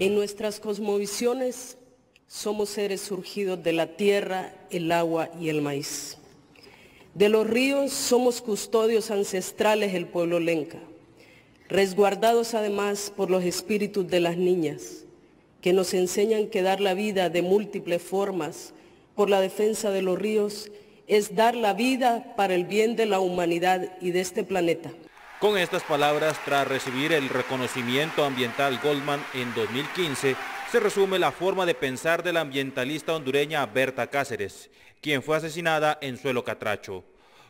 En nuestras cosmovisiones somos seres surgidos de la tierra, el agua y el maíz. De los ríos somos custodios ancestrales el pueblo lenca, resguardados además por los espíritus de las niñas, que nos enseñan que dar la vida de múltiples formas por la defensa de los ríos es dar la vida para el bien de la humanidad y de este planeta. Con estas palabras, tras recibir el reconocimiento ambiental Goldman en 2015, se resume la forma de pensar de la ambientalista hondureña Berta Cáceres, quien fue asesinada en suelo catracho.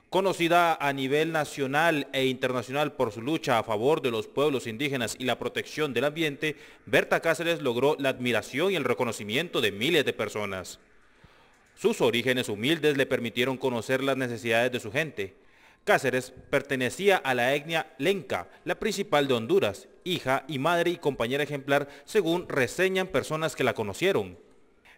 Conocida a nivel nacional e internacional por su lucha a favor de los pueblos indígenas y la protección del ambiente, Berta Cáceres logró la admiración y el reconocimiento de miles de personas. Sus orígenes humildes le permitieron conocer las necesidades de su gente, Cáceres pertenecía a la etnia lenca, la principal de Honduras, hija y madre y compañera ejemplar, según reseñan personas que la conocieron.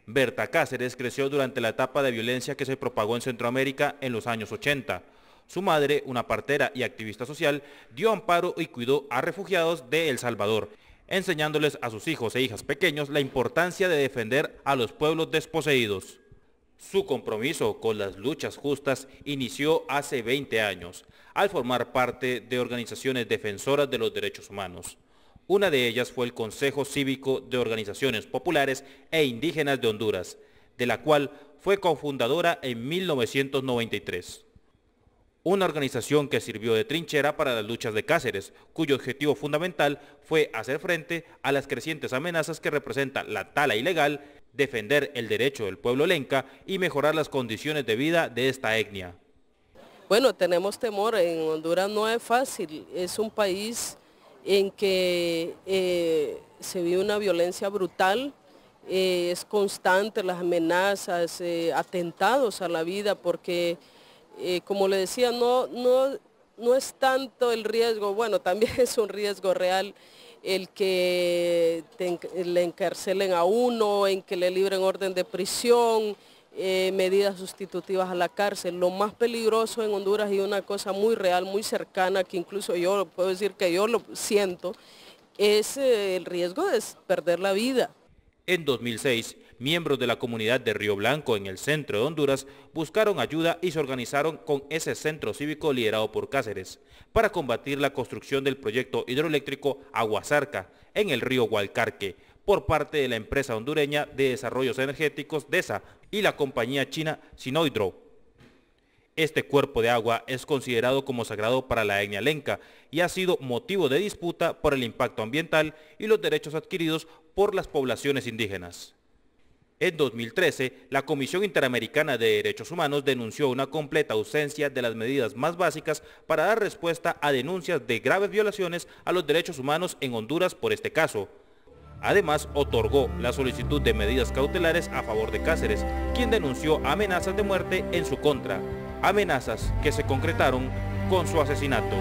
Berta Cáceres creció durante la etapa de violencia que se propagó en Centroamérica en los años 80. Su madre, una partera y activista social, dio amparo y cuidó a refugiados de El Salvador, enseñándoles a sus hijos e hijas pequeños la importancia de defender a los pueblos desposeídos. Su compromiso con las luchas justas inició hace 20 años, al formar parte de organizaciones defensoras de los derechos humanos. Una de ellas fue el Consejo Cívico de Organizaciones Populares e Indígenas de Honduras, de la cual fue cofundadora en 1993 una organización que sirvió de trinchera para las luchas de Cáceres, cuyo objetivo fundamental fue hacer frente a las crecientes amenazas que representa la tala ilegal, defender el derecho del pueblo lenca y mejorar las condiciones de vida de esta etnia. Bueno, tenemos temor, en Honduras no es fácil, es un país en que eh, se vive una violencia brutal, eh, es constante las amenazas, eh, atentados a la vida, porque eh, como le decía, no, es tanto el riesgo, bueno, también es un riesgo real el que le encarcelen a uno, en que le libren orden de prisión, eh, medidas sustitutivas a la cárcel. Lo más peligroso en Honduras y una cosa muy real, muy cercana, que incluso yo puedo decir que yo lo siento, es eh, el riesgo de perder la vida. En 2006, miembros de la comunidad de Río Blanco en el centro de Honduras buscaron ayuda y se organizaron con ese centro cívico liderado por Cáceres para combatir la construcción del proyecto hidroeléctrico aguazarca en el río Hualcarque por parte de la empresa hondureña de desarrollos energéticos DESA y la compañía china Sinoidro. Este cuerpo de agua es considerado como sagrado para la etnia lenca y ha sido motivo de disputa por el impacto ambiental y los derechos adquiridos por las poblaciones indígenas. En 2013, la Comisión Interamericana de Derechos Humanos denunció una completa ausencia de las medidas más básicas para dar respuesta a denuncias de graves violaciones a los derechos humanos en Honduras por este caso. Además, otorgó la solicitud de medidas cautelares a favor de Cáceres, quien denunció amenazas de muerte en su contra, amenazas que se concretaron con su asesinato.